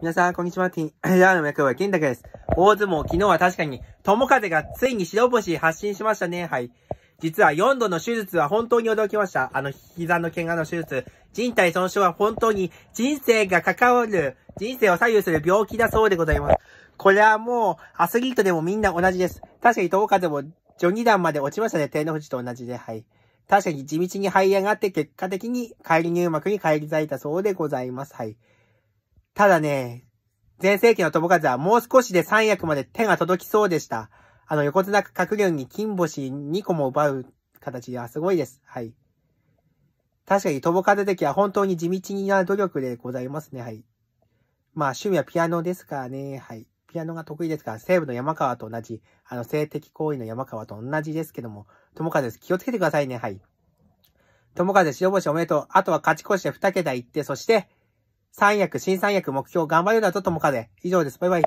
皆さん、こんにちは。ティン、ジャーの役は健太です。大相撲、昨日は確かに、友風がついに白星発信しましたね。はい。実は4度の手術は本当に驚きました。あの、膝の怪我の手術。人体損傷は本当に人生が関わる、人生を左右する病気だそうでございます。これはもう、アスリートでもみんな同じです。確かに友風も、序二段まで落ちましたね。天の富士と同じで。はい。確かに地道に這い上がって、結果的に帰り入幕に帰り咲いたそうでございます。はい。ただね、前世紀の友和はもう少しで三役まで手が届きそうでした。あの、横綱格言に金星2個も奪う形がすごいです。はい。確かに友和関は本当に地道な努力でございますね。はい。まあ、趣味はピアノですからね。はい。ピアノが得意ですから、西部の山川と同じ、あの、性的行為の山川と同じですけども、友和です。気をつけてくださいね。はい。友和白星おめでとう。あとは勝ち越して2桁いって、そして、三役、新三役目標頑張れるだとともかで。以上です。バイバイ。